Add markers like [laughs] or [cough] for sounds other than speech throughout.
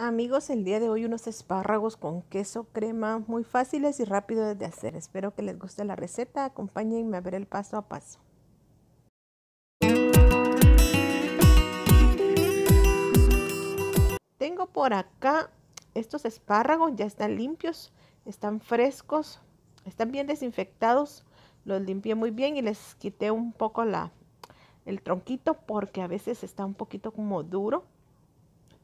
Amigos, el día de hoy unos espárragos con queso crema muy fáciles y rápidos de hacer. Espero que les guste la receta. Acompáñenme a ver el paso a paso. Tengo por acá estos espárragos, ya están limpios, están frescos, están bien desinfectados. Los limpié muy bien y les quité un poco la, el tronquito porque a veces está un poquito como duro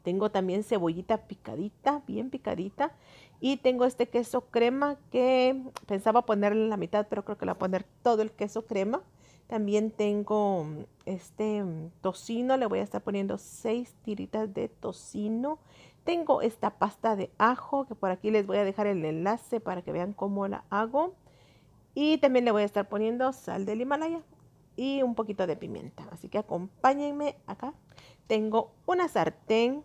tengo también cebollita picadita, bien picadita. Y tengo este queso crema que pensaba ponerle en la mitad, pero creo que le voy a poner todo el queso crema. También tengo mm, este mm, tocino, le voy a estar poniendo seis tiritas de tocino. Tengo esta pasta de ajo, que por aquí les voy a dejar el enlace para que vean cómo la hago. Y también le voy a estar poniendo sal del Himalaya y un poquito de pimienta. Así que acompáñenme acá. Tengo una sartén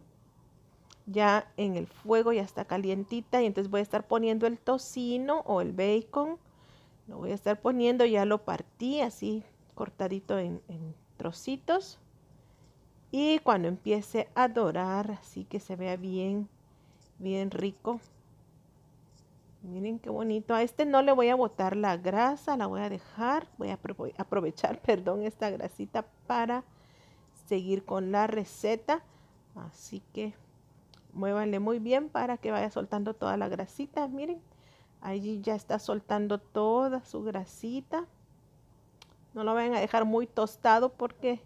ya en el fuego, ya está calientita y entonces voy a estar poniendo el tocino o el bacon. Lo voy a estar poniendo, ya lo partí así cortadito en, trocitos. Y cuando empiece a dorar, así que se vea bien, bien rico. Miren qué bonito. A este no le voy a botar la grasa, la voy a dejar. Voy a aprovechar, [laughs] perdón, esta grasita para seguir con la receta. Así que Muévanle muy bien para que vaya soltando toda la grasita. Miren, allí ya está soltando toda su grasita. No lo vayan a dejar muy tostado porque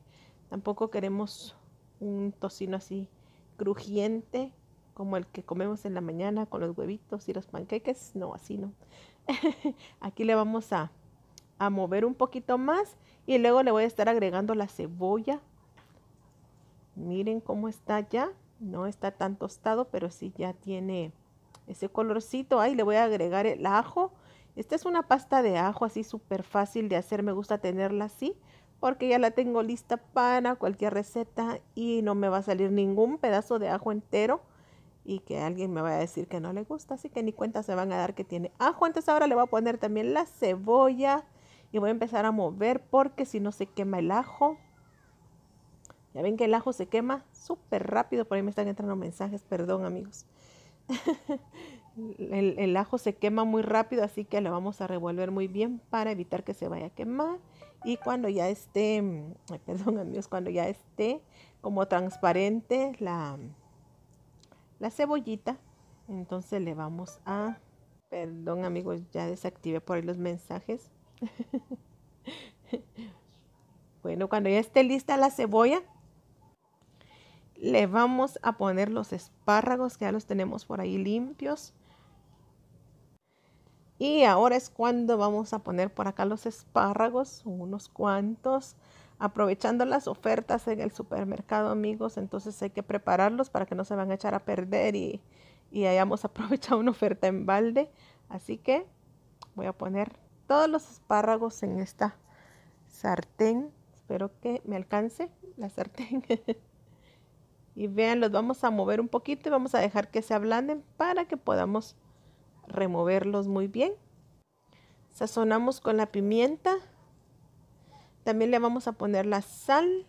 tampoco queremos un tocino así crujiente como el que comemos en la mañana con los huevitos y los panqueques. No, así no. [laughs] Aquí le vamos a, a mover un poquito más y luego le voy a estar agregando la cebolla. Miren cómo está ya. No está tan tostado, pero sí ya tiene ese colorcito. Ahí le voy a agregar el ajo. Esta es una pasta de ajo así súper fácil de hacer. Me gusta tenerla así porque ya la tengo lista para cualquier receta y no me va a salir ningún pedazo de ajo entero y que alguien me vaya a decir que no le gusta. Así que ni cuenta se van a dar que tiene ajo. Entonces ahora le voy a poner también la cebolla y voy a empezar a mover porque si no se quema el ajo. Ya ven que el ajo se quema súper rápido, por ahí me están entrando mensajes, perdón amigos. [laughs] el, ajo se quema muy rápido, así que lo vamos a revolver muy bien para evitar que se vaya a quemar. Y cuando ya esté, mm, perdón [laughs] amigos, cuando ya esté como transparente la, la cebollita, entonces le vamos a, perdón amigos, ya desactivé por ahí los mensajes. [laughs] bueno, cuando ya esté lista la cebolla, le vamos a poner los espárragos que ya los tenemos por ahí limpios. Y ahora es cuando vamos a poner por acá los espárragos, unos cuantos. Aprovechando las ofertas en el supermercado, amigos, entonces hay que prepararlos para que no se van a echar a perder y, hayamos [laughs] aprovechado una oferta en balde. Así que voy a poner todos los espárragos en esta sartén. Espero que me alcance la sartén. [laughs] Y vean, los vamos a mover un poquito y vamos a dejar que se ablanden para que podamos removerlos muy bien. Sazonamos con la pimienta. También le vamos a poner la sal.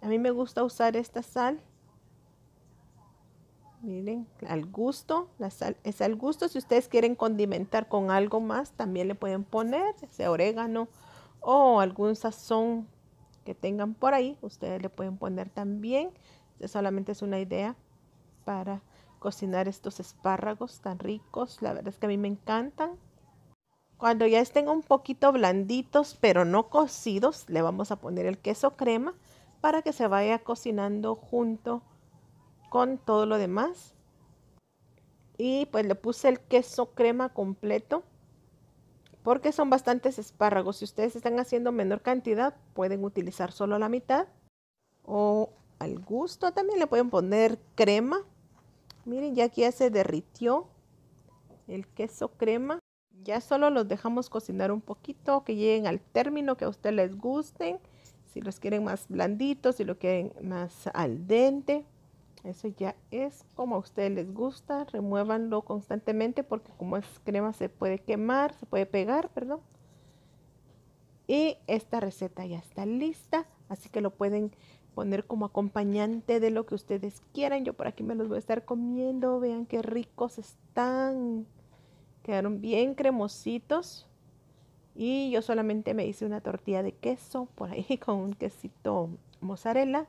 A mí me gusta usar esta sal. Miren, al gusto. La sal es al gusto. Si ustedes quieren condimentar con algo más, también le pueden poner ese orégano o algún sazón que tengan por ahí, ustedes le pueden poner también. Eh, solamente es una idea para cocinar estos espárragos tan ricos. La verdad es que a mí me encantan. Cuando ya estén un poquito blanditos, pero no cocidos, le vamos a poner el queso crema para que se vaya cocinando junto con todo lo demás. Y pues le puse el queso crema completo porque son bastantes espárragos. Si ustedes están haciendo menor cantidad, pueden utilizar solo la mitad o al gusto también le pueden poner crema. Miren, ya aquí ya se derritió el queso crema. Ya solo los dejamos cocinar un poquito, que lleguen al término que a ustedes les gusten. Si los quieren más blanditos, si lo quieren más al dente. Eso ya es como a ustedes les gusta. Remuévanlo constantemente porque como es crema se puede quemar, se puede pegar, perdón. Y esta receta ya está lista, así que lo pueden poner como acompañante de lo que ustedes quieran. Yo por aquí me los voy a estar comiendo. Vean qué ricos están. Quedaron bien cremositos. Y yo solamente me hice una tortilla de queso por ahí [laughs] con un quesito mozzarella.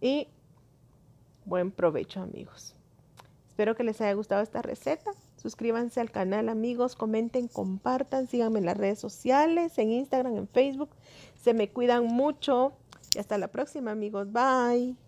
Y Buen provecho amigos. Espero que les haya gustado esta receta. Suscríbanse al canal amigos, comenten, compartan, síganme en las redes sociales, en Instagram, en Facebook. Se me cuidan mucho y hasta la próxima amigos. Bye.